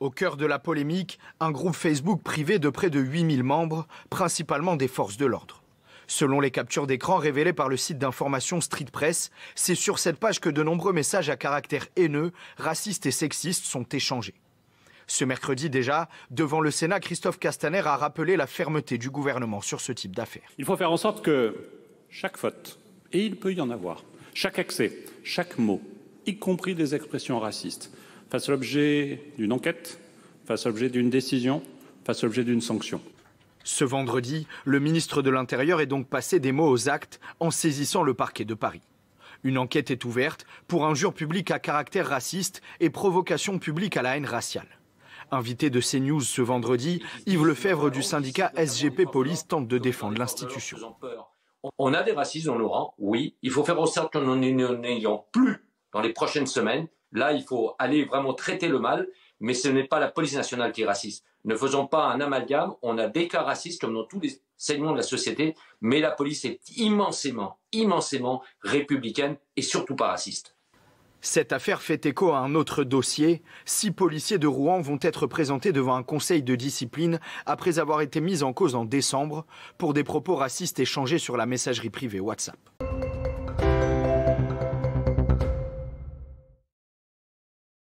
Au cœur de la polémique, un groupe Facebook privé de près de 8000 membres, principalement des forces de l'ordre. Selon les captures d'écran révélées par le site d'information Street Press, c'est sur cette page que de nombreux messages à caractère haineux, racistes et sexistes sont échangés. Ce mercredi déjà, devant le Sénat, Christophe Castaner a rappelé la fermeté du gouvernement sur ce type d'affaires. Il faut faire en sorte que chaque faute, et il peut y en avoir, chaque accès, chaque mot, y compris des expressions racistes, fasse l'objet d'une enquête, fasse l'objet d'une décision, fasse l'objet d'une sanction. Ce vendredi, le ministre de l'Intérieur est donc passé des mots aux actes en saisissant le parquet de Paris. Une enquête est ouverte pour injures publiques à caractère raciste et provocation publique à la haine raciale. Invité de CNews ce vendredi, Yves Lefebvre du syndicat SGP Police tente de défendre l'institution. On a des racistes dans oui. Il faut faire en sorte qu'on n'en ait plus dans les prochaines semaines Là, il faut aller vraiment traiter le mal, mais ce n'est pas la police nationale qui est raciste. Ne faisons pas un amalgame, on a des cas racistes comme dans tous les segments de la société, mais la police est immensément, immensément républicaine et surtout pas raciste. Cette affaire fait écho à un autre dossier. Six policiers de Rouen vont être présentés devant un conseil de discipline après avoir été mis en cause en décembre pour des propos racistes échangés sur la messagerie privée WhatsApp.